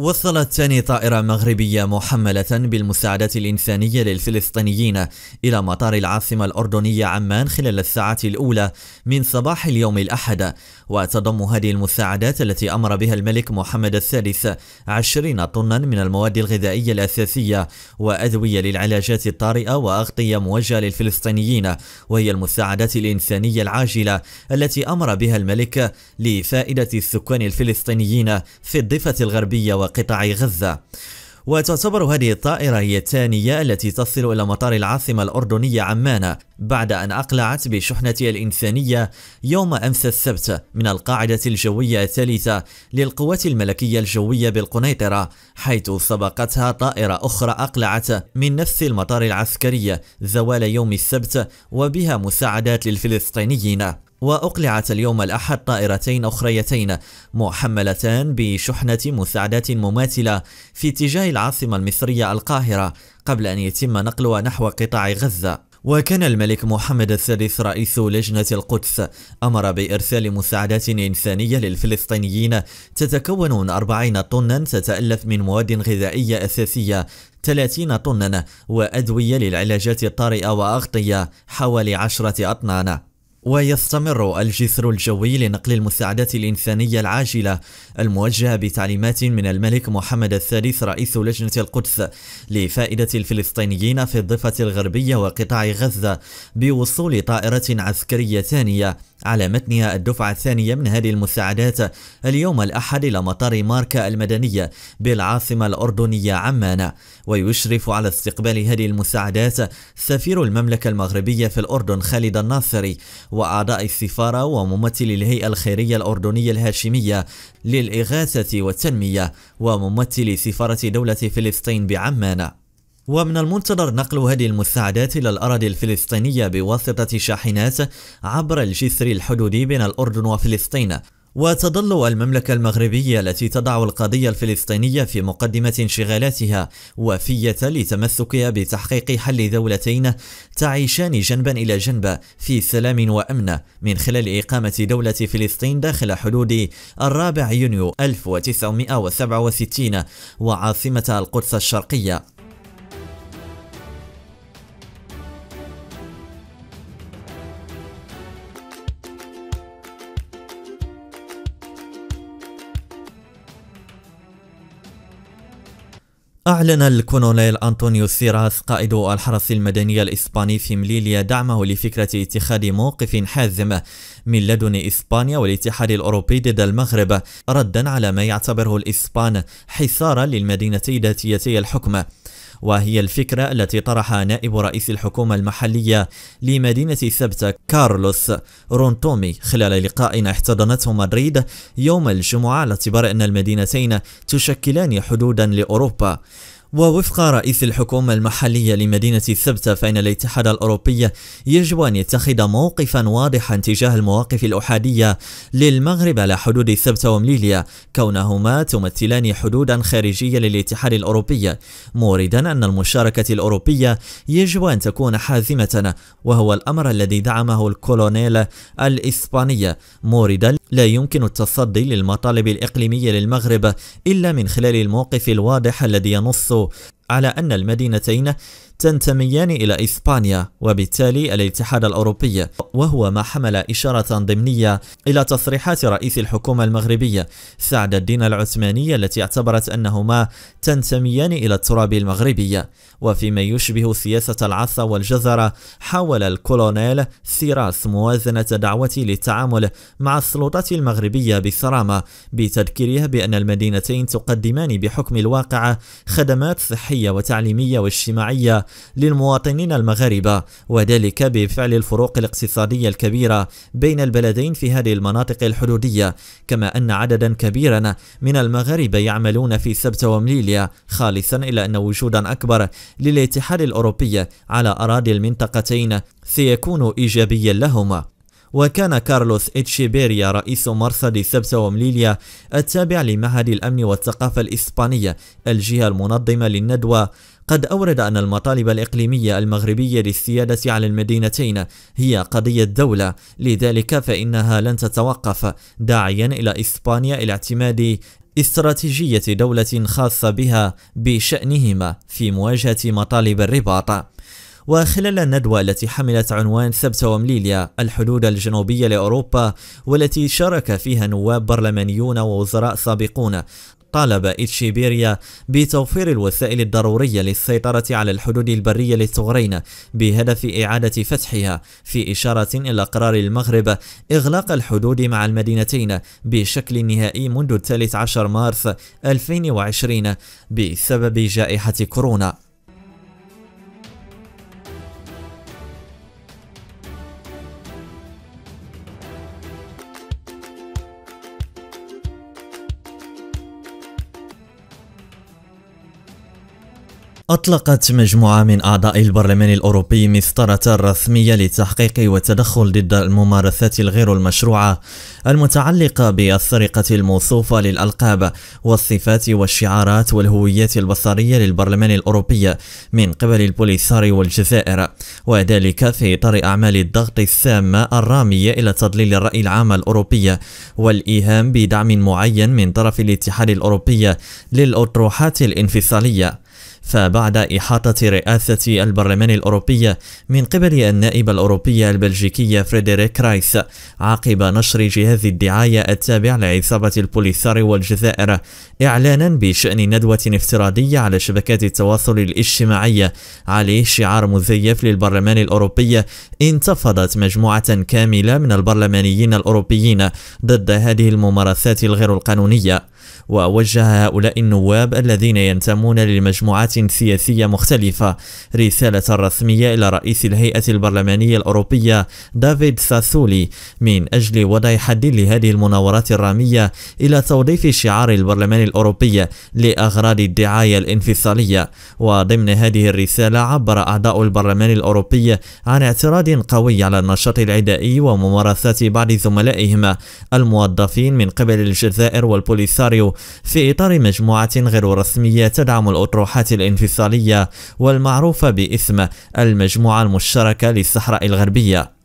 وصلت ثاني طائرة مغربية محملة بالمساعدات الإنسانية للفلسطينيين إلى مطار العاصمة الأردنية عمان خلال الساعات الأولى من صباح اليوم الأحد وتضم هذه المساعدات التي أمر بها الملك محمد الثالث عشرين طنا من المواد الغذائية الأساسية وأدوية للعلاجات الطارئة وأغطية موجهة للفلسطينيين وهي المساعدات الإنسانية العاجلة التي أمر بها الملك لفائدة السكان الفلسطينيين في الضفة الغربية وقطاع غزة وتعتبر هذه الطائرة هي الثانية التي تصل إلى مطار العاصمة الأردنية عمان بعد أن أقلعت بشحنتها الإنسانية يوم أمس السبت من القاعدة الجوية الثالثة للقوات الملكية الجوية بالقنيطرة حيث سبقتها طائرة أخرى أقلعت من نفس المطار العسكري زوال يوم السبت وبها مساعدات للفلسطينيين وأقلعت اليوم الأحد طائرتين أخريتين محملتان بشحنة مساعدات مماثلة في اتجاه العاصمة المصرية القاهرة قبل أن يتم نقلها نحو قطاع غزة وكان الملك محمد السادس رئيس لجنة القدس أمر بإرسال مساعدات إنسانية للفلسطينيين تتكون من 40 طنا تتألف من مواد غذائية أساسية 30 طنا وأدوية للعلاجات الطارئة وأغطية حوالي 10 أطنان ويستمر الجسر الجوي لنقل المساعدات الإنسانية العاجلة الموجهة بتعليمات من الملك محمد الثالث رئيس لجنة القدس لفائدة الفلسطينيين في الضفة الغربية وقطاع غزة بوصول طائرة عسكرية ثانية على متنها الدفعة الثانية من هذه المساعدات اليوم الأحد إلى مطار ماركا المدنية بالعاصمة الأردنية عمان ويشرف على استقبال هذه المساعدات سفير المملكة المغربية في الأردن خالد الناصري وأعضاء السفارة وممثل الهيئة الخيرية الأردنية الهاشمية للإغاثة والتنمية وممثل سفارة دولة فلسطين بعمان ومن المنتظر نقل هذه المساعدات إلى الأراضي الفلسطينية بواسطة شاحنات عبر الجسر الحدودي بين الأردن وفلسطين وتظل المملكة المغربية التي تضع القضية الفلسطينية في مقدمة انشغالاتها وفية لتمسكها بتحقيق حل دولتين تعيشان جنبا إلى جنب في سلام وأمن من خلال إقامة دولة فلسطين داخل حدود الرابع يونيو 1967 وعاصمة القدس الشرقية أعلن الكولونيل أنطونيو سيراس قائد الحرس المدني الإسباني في مليليا دعمه لفكرة اتخاذ موقف حازم من لدن إسبانيا والاتحاد الأوروبي ضد المغرب ردا على ما يعتبره الإسبان حصارا للمدينتي ذاتيتي الحكم وهي الفكرة التي طرحها نائب رئيس الحكومة المحلية لمدينة سبتة كارلوس رونتومي خلال لقاء احتضنته مدريد يوم الجمعة على اعتبار أن المدينتين تشكلان حدودا لأوروبا ووفق رئيس الحكومة المحلية لمدينة الثبتة فإن الاتحاد الأوروبي يجب أن يتخذ موقفا واضحا تجاه المواقف الأحادية للمغرب على حدود الثبتة ومليليا كونهما تمثلان حدودا خارجية للاتحاد الأوروبي موردا أن المشاركة الأوروبية يجب أن تكون حازمة وهو الأمر الذي دعمه الكولونيل الإسباني موردا لا يمكن التصدي للمطالب الإقليمية للمغرب إلا من خلال الموقف الواضح الذي ينص على أن المدينتين تنتميان إلى إسبانيا وبالتالي الاتحاد الأوروبي وهو ما حمل إشارة ضمنية إلى تصريحات رئيس الحكومة المغربية سعد الدين العثماني التي اعتبرت أنهما تنتميان إلى التراب المغربي وفيما يشبه سياسة العصا والجزرة حاول الكولونيل سيراس موازنة دعوته للتعامل مع السلطات المغربية بصرامة بتذكيرها بأن المدينتين تقدمان بحكم الواقع خدمات صحية وتعليمية واجتماعية للمواطنين المغاربة وذلك بفعل الفروق الاقتصادية الكبيرة بين البلدين في هذه المناطق الحدودية كما أن عددا كبيرا من المغاربة يعملون في سبتة ومليليا خالصا إلى أن وجودا أكبر للاتحاد الأوروبي على أراضي المنطقتين سيكون إيجابيا لهما وكان كارلوس إتشيبيريا رئيس مرصد سبتة ومليليا التابع لمعهد الأمن والثقافة الإسبانية الجهة المنظمة للندوة قد أورد أن المطالب الإقليمية المغربية للسيادة على المدينتين هي قضية دولة لذلك فإنها لن تتوقف داعيا إلى إسبانيا إلى اعتماد استراتيجية دولة خاصة بها بشأنهما في مواجهة مطالب الرباط وخلال الندوة التي حملت عنوان سبت ومليليا الحدود الجنوبية لأوروبا والتي شارك فيها نواب برلمانيون ووزراء سابقون طالب إتشيبيريا بتوفير الوسائل الضرورية للسيطرة على الحدود البرية للثغرين بهدف إعادة فتحها في إشارة إلى قرار المغرب إغلاق الحدود مع المدينتين بشكل نهائي منذ 13 مارس 2020 بسبب جائحة كورونا أطلقت مجموعة من أعضاء البرلمان الأوروبي مسطرة رسمية للتحقيق والتدخل ضد الممارسات الغير المشروعة المتعلقة بالسرقة الموصوفة للألقاب والصفات والشعارات والهويات البصرية للبرلمان الأوروبي من قبل البوليسار والجزائر وذلك في إطار أعمال الضغط السامة الرامية إلى تضليل الرأي العام الأوروبي والإيهام بدعم معين من طرف الاتحاد الأوروبي للأطروحات الانفصالية فبعد إحاطة رئاسة البرلمان الأوروبي من قبل النائبة الأوروبية البلجيكية فريدريك رايس عقب نشر جهاز الدعاية التابع لعصابة البوليساري والجزائر إعلانا بشأن ندوة افتراضية على شبكات التواصل الاجتماعي عليه شعار مزيف للبرلمان الأوروبي انتفضت مجموعة كاملة من البرلمانيين الأوروبيين ضد هذه الممارسات الغير القانونية ووجه هؤلاء النواب الذين ينتمون لمجموعات سياسية مختلفة رسالة رسمية إلى رئيس الهيئة البرلمانية الأوروبية دافيد ساسولي من أجل وضع حد لهذه المناورات الرامية إلى توظيف شعار البرلمان الأوروبي لأغراض الدعاية الانفصالية وضمن هذه الرسالة عبر أعضاء البرلمان الأوروبي عن اعتراض قوي على النشاط العدائي وممارسات بعض زملائهم الموظفين من قبل الجزائر والبوليساريو مايو في إطار مجموعة غير رسمية تدعم الأطروحات الانفصالية والمعروفة باسم المجموعة المشتركة للصحراء الغربية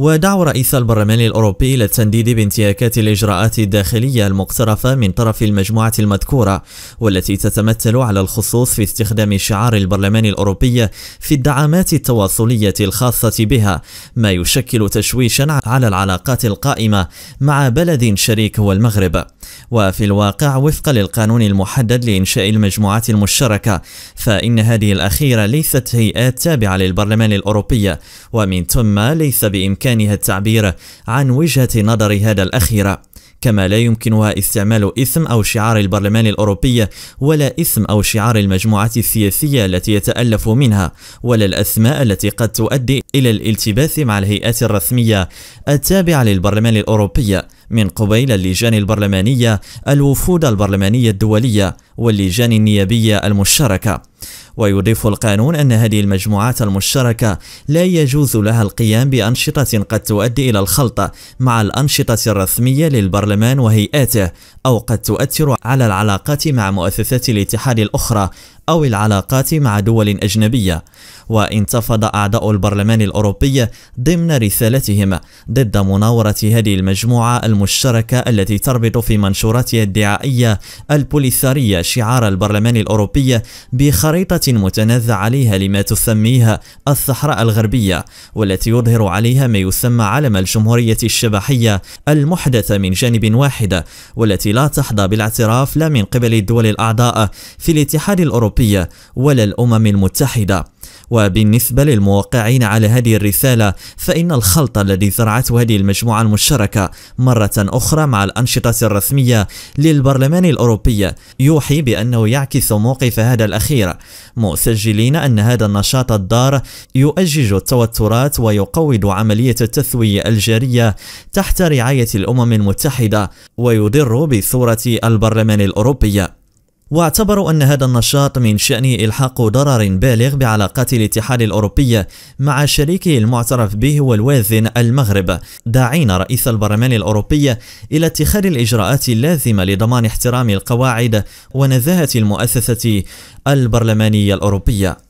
ودعوا رئيس البرلمان الأوروبي إلى التنديد بانتهاكات الإجراءات الداخلية المقترفة من طرف المجموعة المذكورة والتي تتمثل على الخصوص في استخدام شعار البرلمان الأوروبي في الدعامات التواصلية الخاصة بها ما يشكل تشويشا على العلاقات القائمة مع بلد شريك هو المغرب وفي الواقع وفقا للقانون المحدد لإنشاء المجموعات المشتركة فإن هذه الأخيرة ليست هيئات تابعة للبرلمان الأوروبي ومن ثم ليس بإمكان بإمكانها التعبير عن وجهة نظر هذا الأخيرة كما لا يمكنها استعمال اسم أو شعار البرلمان الأوروبي ولا اسم أو شعار المجموعة السياسية التي يتألف منها ولا الأسماء التي قد تؤدي إلى الالتباس مع الهيئات الرسمية التابعة للبرلمان الأوروبي من قبيل اللجان البرلمانية الوفود البرلمانية الدولية واللجان النيابية المشتركة ويضيف القانون أن هذه المجموعات المشتركة لا يجوز لها القيام بأنشطة قد تؤدي إلى الخلط مع الأنشطة الرسمية للبرلمان وهيئاته أو قد تؤثر على العلاقات مع مؤسسات الاتحاد الأخرى أو العلاقات مع دول أجنبية وانتفض أعداء البرلمان الأوروبي ضمن رسالتهم ضد مناورة هذه المجموعة المشتركة التي تربط في منشوراتها الدعائية البوليسارية شعار البرلمان الأوروبي بخريطة متنازع عليها لما تسميها الصحراء الغربية والتي يظهر عليها ما يسمى علم الجمهورية الشبحية المحدثة من جانب واحد والتي لا تحظى بالاعتراف لا من قبل الدول الأعضاء في الاتحاد الأوروبي ولا الأمم المتحدة وبالنسبة للموقعين على هذه الرسالة فإن الخلط الذي زرعته هذه المجموعة المشتركة مرة أخرى مع الأنشطة الرسمية للبرلمان الأوروبي يوحي بأنه يعكس موقف هذا الأخير مسجلين أن هذا النشاط الضار يؤجج التوترات ويقوض عملية التثوية الجارية تحت رعاية الأمم المتحدة ويضر بصورة البرلمان الأوروبي واعتبروا أن هذا النشاط من شأنه إلحاق ضرر بالغ بعلاقات الاتحاد الأوروبي مع شريكه المعترف به والواذن المغرب داعين رئيس البرلمان الأوروبي إلى اتخاذ الإجراءات اللازمة لضمان احترام القواعد ونزاهة المؤسسة البرلمانية الأوروبية